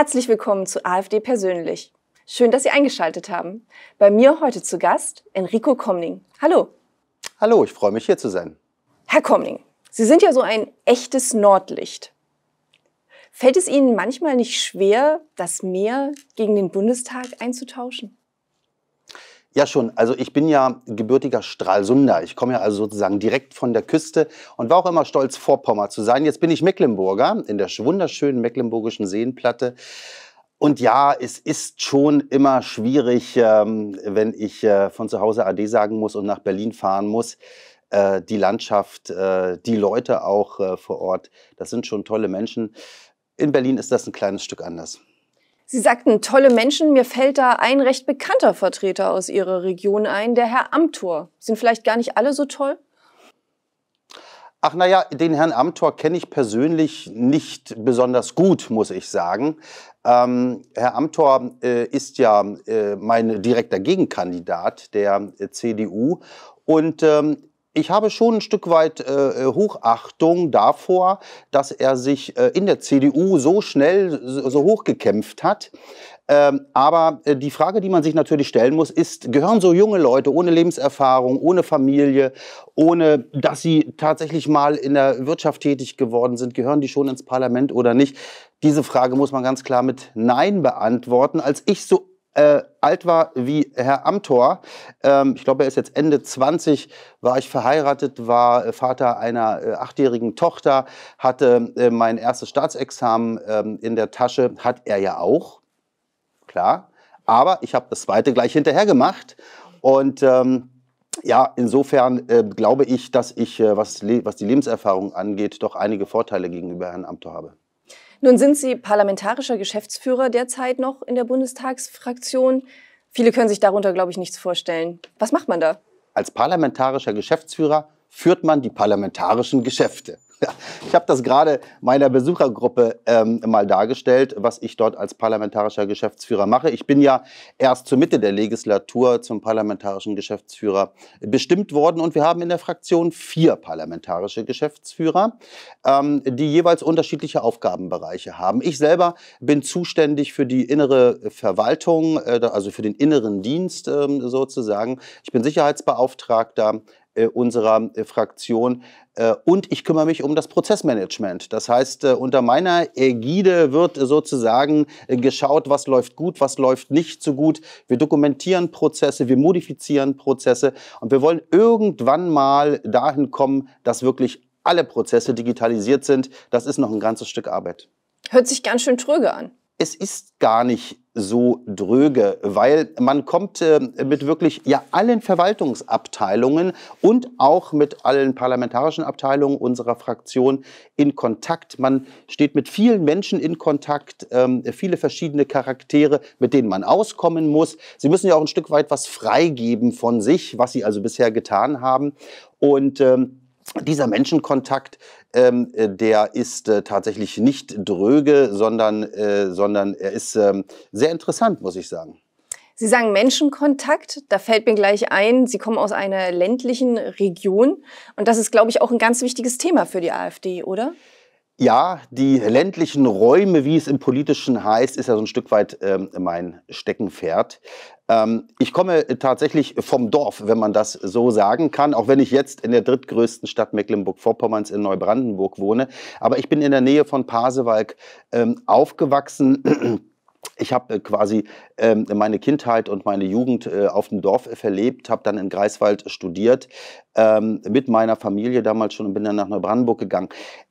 Herzlich willkommen zu AfD persönlich. Schön, dass Sie eingeschaltet haben. Bei mir heute zu Gast Enrico Komning. Hallo. Hallo, ich freue mich hier zu sein. Herr Komning, Sie sind ja so ein echtes Nordlicht. Fällt es Ihnen manchmal nicht schwer, das Meer gegen den Bundestag einzutauschen? Ja, schon. Also ich bin ja gebürtiger Stralsunder. Ich komme ja also sozusagen direkt von der Küste und war auch immer stolz, Vorpommer zu sein. Jetzt bin ich Mecklenburger in der wunderschönen mecklenburgischen Seenplatte. Und ja, es ist schon immer schwierig, ähm, wenn ich äh, von zu Hause AD sagen muss und nach Berlin fahren muss äh, die Landschaft, äh, die Leute auch vor Ort. Das sind schon tolle Menschen. In Berlin ist das ein kleines Stück anders. Sie sagten tolle Menschen. Mir fällt da ein recht bekannter Vertreter aus Ihrer Region ein, der Herr Amthor. Sind vielleicht gar nicht alle so toll? Ach naja, den Herrn Amthor kenne ich persönlich nicht besonders gut, muss ich sagen. Ähm, Herr Amthor äh, ist ja äh, mein direkter Gegenkandidat der äh, CDU und ähm, ich habe schon ein Stück weit äh, äh, Hochachtung davor, dass er sich äh, in der CDU so schnell so, so hochgekämpft hat. Ähm, aber äh, die Frage, die man sich natürlich stellen muss, ist, gehören so junge Leute ohne Lebenserfahrung, ohne Familie, ohne dass sie tatsächlich mal in der Wirtschaft tätig geworden sind, gehören die schon ins Parlament oder nicht? Diese Frage muss man ganz klar mit Nein beantworten. Als ich so äh, alt war wie Herr Amthor. Ähm, ich glaube, er ist jetzt Ende 20, war ich verheiratet, war äh, Vater einer äh, achtjährigen Tochter, hatte äh, mein erstes Staatsexamen ähm, in der Tasche, hat er ja auch, klar. Aber ich habe das zweite gleich hinterher gemacht und ähm, ja, insofern äh, glaube ich, dass ich, äh, was, was, die Lebenserfahrung angeht, doch einige Vorteile gegenüber Herrn Amthor habe. Nun sind Sie parlamentarischer Geschäftsführer derzeit noch in der Bundestagsfraktion. Viele können sich darunter, glaube ich, nichts vorstellen. Was macht man da? Als parlamentarischer Geschäftsführer führt man die parlamentarischen Geschäfte. Ich habe das gerade meiner Besuchergruppe ähm, mal dargestellt, was ich dort als parlamentarischer Geschäftsführer mache. Ich bin ja erst zur Mitte der Legislatur zum parlamentarischen Geschäftsführer bestimmt worden und wir haben in der Fraktion vier parlamentarische Geschäftsführer, ähm, die jeweils unterschiedliche Aufgabenbereiche haben. Ich selber bin zuständig für die innere Verwaltung, äh, also für den inneren Dienst ähm, sozusagen. Ich bin Sicherheitsbeauftragter, äh, unserer äh, Fraktion. Äh, und ich kümmere mich um das Prozessmanagement. Das heißt, unter meiner Ägide wird sozusagen geschaut, was läuft gut, was läuft nicht so gut. Wir dokumentieren Prozesse, wir modifizieren Prozesse und wir wollen irgendwann mal dahin kommen, dass wirklich alle Prozesse digitalisiert sind. Das ist noch ein ganzes Stück Arbeit. Hört sich ganz schön tröge an es ist gar nicht so dröge, weil man kommt äh, mit wirklich ja allen Verwaltungsabteilungen und auch mit allen parlamentarischen Abteilungen unserer Fraktion in Kontakt. Man steht mit vielen Menschen in Kontakt, ähm, viele verschiedene Charaktere, mit denen man auskommen muss. Sie müssen ja auch ein Stück weit was freigeben von sich, was sie also bisher getan haben und ähm, dieser Menschenkontakt, ähm, äh, der ist äh, tatsächlich nicht dröge, sondern, äh, sondern er ist ähm, sehr interessant, muss ich sagen. Sie sagen Menschenkontakt, da fällt mir gleich ein, Sie kommen aus einer ländlichen Region und das ist, glaube ich, auch ein ganz wichtiges Thema für die AfD, oder? Ja, die ländlichen Räume, wie es im Politischen heißt, ist ja so ein Stück weit ähm, mein Steckenpferd. Ähm, ich komme tatsächlich vom Dorf, wenn man das so sagen kann, auch wenn ich jetzt in der drittgrößten Stadt Mecklenburg-Vorpommerns in Neubrandenburg wohne. Aber ich bin in der Nähe von Pasewalk ähm, aufgewachsen. Ich habe äh, quasi ähm, meine Kindheit und meine Jugend äh, auf dem Dorf verlebt, habe dann in Greifswald studiert ähm, mit meiner Familie damals schon und bin dann nach Neubrandenburg gegangen.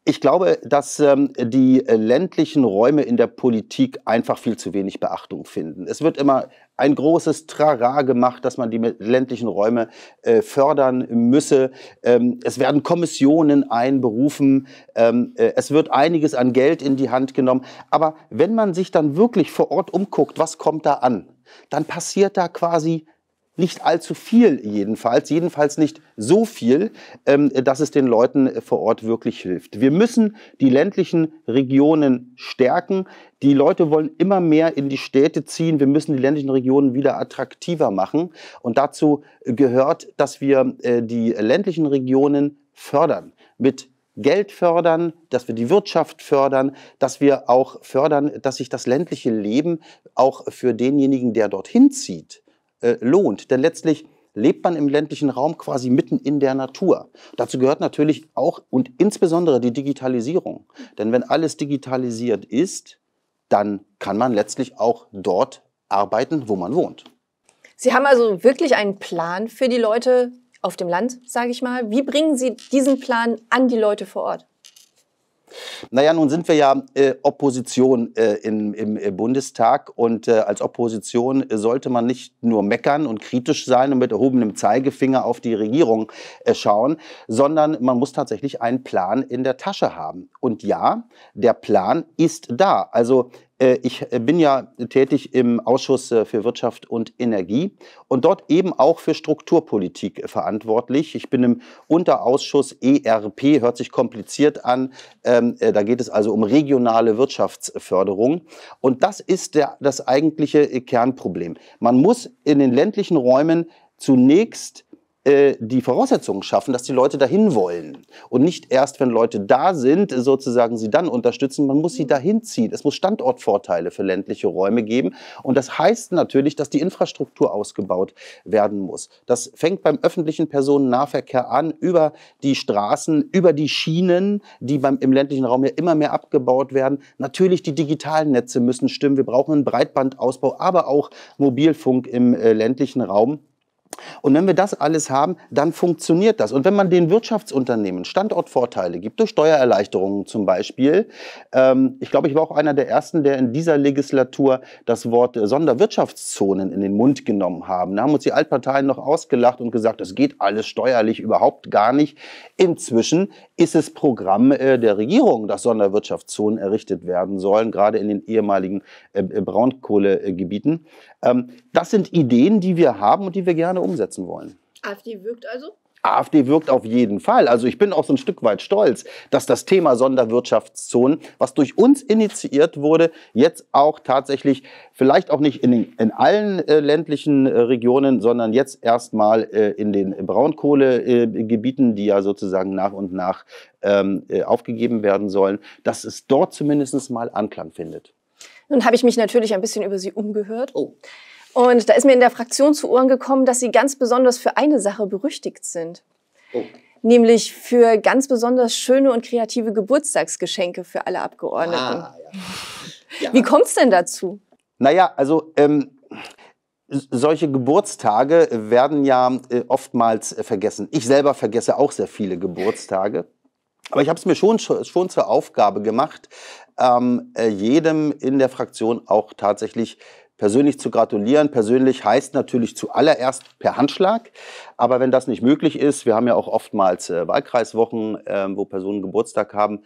Ich glaube, dass ähm, die äh, ländlichen Räume in der Politik einfach viel zu wenig Beachtung finden. Es wird immer ein großes Trara gemacht, dass man die ländlichen Räume äh, fördern müsse. Ähm, es werden Kommissionen einberufen. Ähm, äh, es wird einiges an Geld in die Hand genommen. Aber wenn man sich dann wirklich vor Ort umguckt, was kommt da an, dann passiert da quasi nicht allzu viel jedenfalls, jedenfalls nicht so viel, ähm, dass es den Leuten äh, vor Ort wirklich hilft. Wir müssen die ländlichen Regionen stärken. Die Leute wollen immer mehr in die Städte ziehen. Wir müssen die ländlichen Regionen wieder attraktiver machen. Und dazu gehört, dass wir äh, die ländlichen Regionen fördern mit Geld fördern, dass wir die Wirtschaft fördern, dass wir auch fördern, dass sich das ländliche Leben auch für denjenigen, der dorthin zieht, äh, lohnt. Denn letztlich lebt man im ländlichen Raum quasi mitten in der Natur. Dazu gehört natürlich auch und insbesondere die Digitalisierung. Denn wenn alles digitalisiert ist, dann kann man letztlich auch dort arbeiten, wo man wohnt. Sie haben also wirklich einen Plan für die Leute auf dem Land, sage ich mal. Wie bringen Sie diesen Plan an die Leute vor Ort? Naja, nun sind wir ja äh, Opposition äh, im, im, äh, Bundestag und äh, als Opposition sollte man nicht nur meckern und kritisch sein und mit erhobenem Zeigefinger auf die Regierung äh, schauen, sondern man muss tatsächlich einen Plan in der Tasche haben. Und ja, der Plan ist da. Also äh, ich äh, bin ja tätig im Ausschuss äh, für Wirtschaft und Energie und dort eben auch für Strukturpolitik verantwortlich. Ich bin im Unterausschuss ERP, hört sich kompliziert an. Ähm, da geht es also um regionale Wirtschaftsförderung. Und das ist der, das eigentliche Kernproblem. Man muss in den ländlichen Räumen zunächst äh, die Voraussetzungen schaffen, dass die Leute dahin wollen. Und nicht erst, wenn Leute da sind, sozusagen sie dann unterstützen. Man muss sie mhm. dahin ziehen. Es muss Standortvorteile für ländliche Räume geben. Und das heißt natürlich, dass die Infrastruktur ausgebaut werden muss. Das fängt beim öffentlichen Personennahverkehr an, über die Straßen, über die Schienen, die beim, im ländlichen Raum ja immer mehr abgebaut werden. Natürlich die digitalen Netze müssen stimmen. Wir brauchen einen Breitbandausbau, aber auch Mobilfunk im äh, ländlichen Raum. Und wenn wir das alles haben, dann funktioniert das. Und wenn man den Wirtschaftsunternehmen Standortvorteile gibt, durch Steuererleichterungen zum Beispiel, ähm, ich glaube, ich war auch einer der Ersten, der in dieser Legislatur das Wort äh, Sonderwirtschaftszonen in den Mund genommen haben. Da haben uns die Altparteien noch ausgelacht und gesagt, das geht alles steuerlich überhaupt gar nicht. Inzwischen ist es Programm äh, der Regierung, dass Sonderwirtschaftszonen errichtet werden sollen, gerade in den ehemaligen äh, äh Braunkohlegebieten. Ähm, das sind Ideen, die wir haben und die wir gerne umsetzen wollen. AfD wirkt also? AfD wirkt auf jeden Fall. Also ich bin auch so ein Stück weit stolz, dass das Thema Sonderwirtschaftszonen, was durch uns initiiert wurde, jetzt auch tatsächlich vielleicht auch nicht in, den, in allen äh, ländlichen äh, Regionen, sondern jetzt erstmal äh, in den Braunkohlegebieten, die ja sozusagen nach und nach ähm, äh, aufgegeben werden sollen, dass es dort zumindest mal Anklang findet. Nun habe ich mich natürlich ein bisschen über sie umgehört. Oh. Und da ist mir in der Fraktion zu Ohren gekommen, dass sie ganz besonders für eine Sache berüchtigt sind. Oh. Nämlich für ganz besonders schöne und kreative Geburtstagsgeschenke für alle Abgeordneten. Ah, ja. Ja. Wie kommt es denn dazu? Naja, also ähm, solche Geburtstage werden ja äh, oftmals äh, vergessen. Ich selber vergesse auch sehr viele Geburtstage. Aber ich habe es mir schon, schon zur Aufgabe gemacht, ähm, äh, jedem in der Fraktion auch tatsächlich persönlich zu gratulieren. Persönlich heißt natürlich zuallererst per Handschlag. Aber wenn das nicht möglich ist, wir haben ja auch oftmals äh, Wahlkreiswochen, äh, wo Personen Geburtstag haben,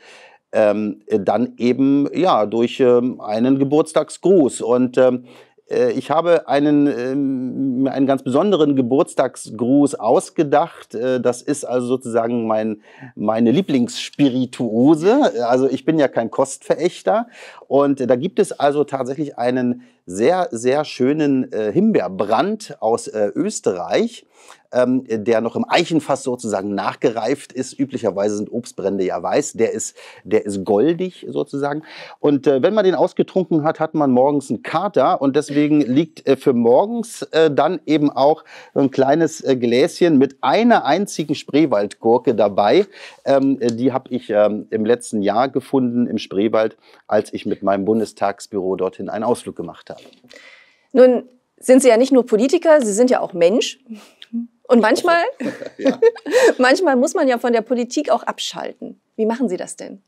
ähm, äh, dann eben ja durch ähm, einen Geburtstagsgruß. Und ähm, äh, ich habe einen, ähm, einen ganz besonderen Geburtstagsgruß ausgedacht. Äh, das ist also sozusagen mein, meine Lieblingsspirituose. Also ich bin ja kein Kostverächter. Und da gibt es also tatsächlich einen sehr, sehr schönen äh, Himbeerbrand aus äh, Österreich, ähm, der noch im Eichenfass sozusagen nachgereift ist. Üblicherweise sind Obstbrände ja weiß. Der ist, der ist goldig sozusagen. Und äh, wenn man den ausgetrunken hat, hat man morgens einen Kater. Und deswegen liegt äh, für morgens äh, dann eben auch ein kleines äh, Gläschen mit einer einzigen Spreewaldgurke dabei. Ähm, die habe ich ähm, im letzten Jahr gefunden im Spreewald, als ich mit meinem Bundestagsbüro dorthin einen Ausflug gemacht habe. Nun sind Sie ja nicht nur Politiker, Sie sind ja auch Mensch. Und manchmal, manchmal muss man ja von der Politik auch abschalten. Wie machen Sie das denn?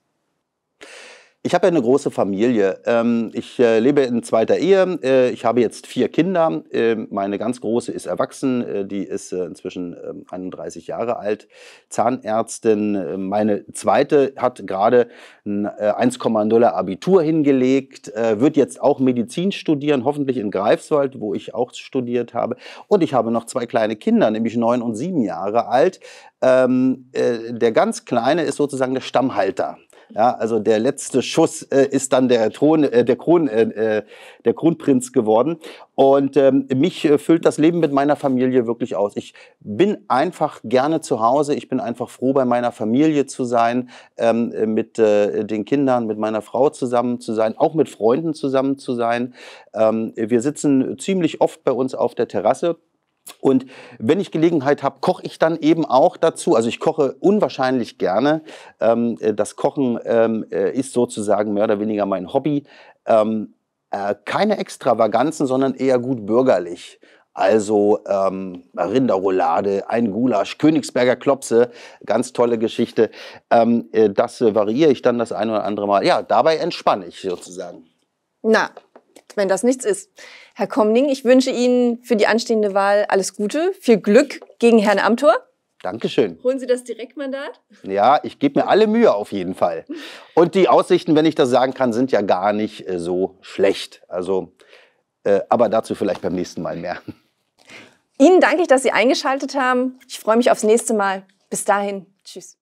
Ich habe ja eine große Familie. Ähm, ich äh, lebe in zweiter Ehe. Äh, ich habe jetzt vier Kinder. Ähm, meine ganz große ist erwachsen. Äh, die ist inzwischen 31 ähm, Jahre alt, Zahnärztin. Meine zweite hat gerade ein 1,0 er Abitur hingelegt, wird jetzt auch Medizin studieren, hoffentlich in Greifswald, wo ich auch studiert habe. Und ich habe noch zwei kleine Kinder, nämlich neun und sieben Jahre alt. Der ganz kleine ist sozusagen der Stammhalter ja, also der letzte Schuss äh, ist dann der, Thron, äh, der, Kron, äh, äh der Kronprinz geworden. Und ähm, mich äh, füllt das Leben mit meiner Familie wirklich aus. Ich bin einfach gerne zu Hause. Ich bin einfach froh, bei meiner Familie zu sein, ähm, mit äh, den Kindern, mit meiner Frau zusammen zu sein, auch mit Freunden zusammen zu sein. Ähm, wir sitzen ziemlich oft bei uns auf der Terrasse. Und wenn ich Gelegenheit habe, koche ich dann eben auch dazu. Also ich koche unwahrscheinlich gerne. Ähm, äh, das Kochen ähm, äh, ist sozusagen mehr oder weniger mein Hobby. Ähm, äh, keine Extravaganzen, sondern eher gut bürgerlich. Also ähm, Rinderroulade, ein Gulasch, Königsberger Klopse, ganz tolle Geschichte. Ähm, äh, das variiere ich dann das ein oder andere Mal. Ja, dabei entspanne ich sozusagen. Na, wenn das nichts ist. Herr Komning, ich wünsche Ihnen für die anstehende Wahl alles Gute, viel Glück gegen Herrn Amthor. Dankeschön. Holen Sie das Direktmandat? Ja, ich gebe mir alle Mühe auf jeden Fall. Und die Aussichten, wenn ich das sagen kann, sind ja gar nicht äh, so schlecht. Also, äh, aber dazu vielleicht beim nächsten Mal mehr. Ihnen danke ich, dass Sie eingeschaltet haben. Ich freue mich aufs nächste Mal. Bis dahin. Tschüss.